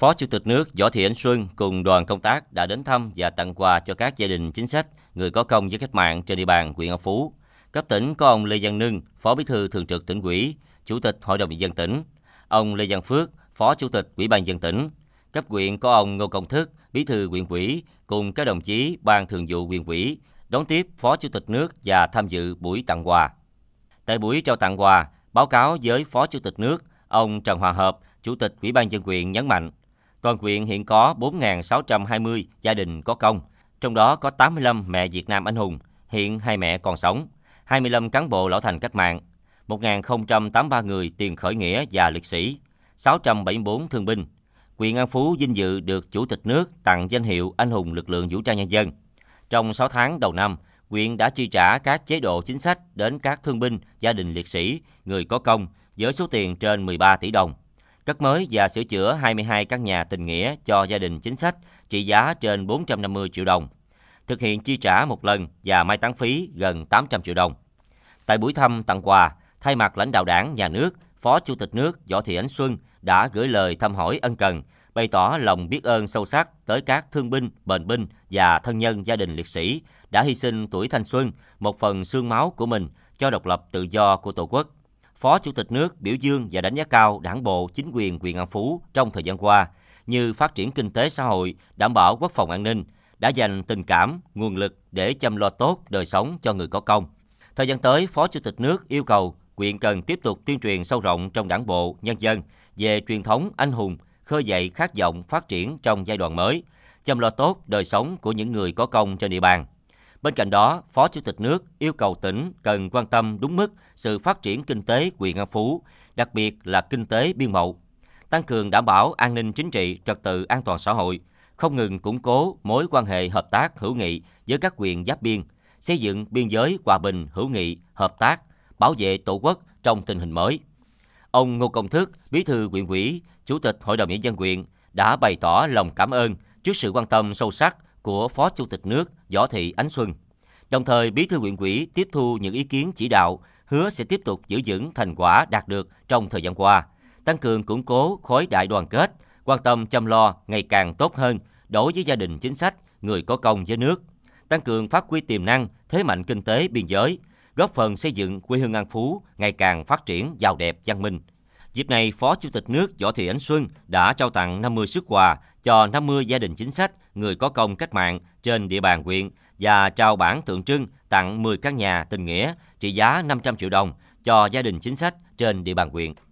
Phó Chủ tịch nước Võ Thị Ánh Xuân cùng đoàn công tác đã đến thăm và tặng quà cho các gia đình chính sách, người có công với cách mạng trên địa bàn huyện An Phú. Cấp tỉnh có ông Lê Văn Nưng, Phó Bí thư Thường trực tỉnh ủy, Chủ tịch Hội đồng nhân dân tỉnh, ông Lê Văn Phước, Phó Chủ tịch Ủy ban dân tỉnh. Cấp huyện có ông Ngô Công Thức, Bí thư huyện ủy cùng các đồng chí Ban Thường vụ huyện ủy đón tiếp Phó Chủ tịch nước và tham dự buổi tặng quà. Tại buổi trao tặng quà, báo cáo với Phó Chủ tịch nước, ông Trần Hòa Hợp, Chủ tịch Ủy ban dân huyện nhấn mạnh Toàn huyện hiện có 4.620 gia đình có công, trong đó có 85 mẹ Việt Nam anh hùng, hiện hai mẹ còn sống, 25 cán bộ lão thành cách mạng, 1.083 người tiền khởi nghĩa và liệt sĩ, 674 thương binh. Quyền An Phú vinh dự được Chủ tịch nước tặng danh hiệu Anh hùng lực lượng vũ trang nhân dân. Trong 6 tháng đầu năm, quyện đã chi trả các chế độ chính sách đến các thương binh, gia đình liệt sĩ, người có công với số tiền trên 13 tỷ đồng cất mới và sửa chữa 22 căn nhà tình nghĩa cho gia đình chính sách trị giá trên 450 triệu đồng, thực hiện chi trả một lần và mai táng phí gần 800 triệu đồng. Tại buổi thăm tặng quà, thay mặt lãnh đạo đảng, nhà nước, Phó Chủ tịch nước Võ Thị Ánh Xuân đã gửi lời thăm hỏi ân cần, bày tỏ lòng biết ơn sâu sắc tới các thương binh, bệnh binh và thân nhân gia đình liệt sĩ đã hy sinh tuổi thanh xuân, một phần xương máu của mình cho độc lập tự do của Tổ quốc. Phó Chủ tịch nước biểu dương và đánh giá cao đảng bộ, chính quyền huyện An Phú trong thời gian qua như phát triển kinh tế xã hội, đảm bảo quốc phòng an ninh, đã dành tình cảm, nguồn lực để chăm lo tốt đời sống cho người có công. Thời gian tới, Phó Chủ tịch nước yêu cầu huyện cần tiếp tục tuyên truyền sâu rộng trong đảng bộ, nhân dân về truyền thống anh hùng, khơi dậy khát vọng phát triển trong giai đoạn mới, chăm lo tốt đời sống của những người có công trên địa bàn. Bên cạnh đó, Phó Chủ tịch nước yêu cầu tỉnh cần quan tâm đúng mức sự phát triển kinh tế quyền An Phú, đặc biệt là kinh tế biên mậu, tăng cường đảm bảo an ninh chính trị, trật tự an toàn xã hội, không ngừng củng cố mối quan hệ hợp tác hữu nghị với các quyền giáp biên, xây dựng biên giới hòa bình, hữu nghị, hợp tác, bảo vệ Tổ quốc trong tình hình mới. Ông Ngô Công Thức, Bí thư huyện ủy, Chủ tịch Hội đồng nhân dân huyện đã bày tỏ lòng cảm ơn trước sự quan tâm sâu sắc của Phó Chủ tịch nước Võ Thị Ánh Xuân. Đồng thời, Bí thư huyện ủy tiếp thu những ý kiến chỉ đạo, hứa sẽ tiếp tục giữ vững thành quả đạt được trong thời gian qua, tăng cường củng cố khối đại đoàn kết, quan tâm chăm lo ngày càng tốt hơn đối với gia đình chính sách, người có công với nước, tăng cường phát huy tiềm năng, thế mạnh kinh tế biên giới, góp phần xây dựng quê hương An Phú ngày càng phát triển giàu đẹp văn minh. Dịp này, Phó Chủ tịch nước Võ Thị Ánh Xuân đã trao tặng 50 xuất quà cho 50 gia đình chính sách, người có công cách mạng trên địa bàn huyện và trao bản tượng trưng tặng 10 căn nhà tình nghĩa trị giá 500 triệu đồng cho gia đình chính sách trên địa bàn huyện.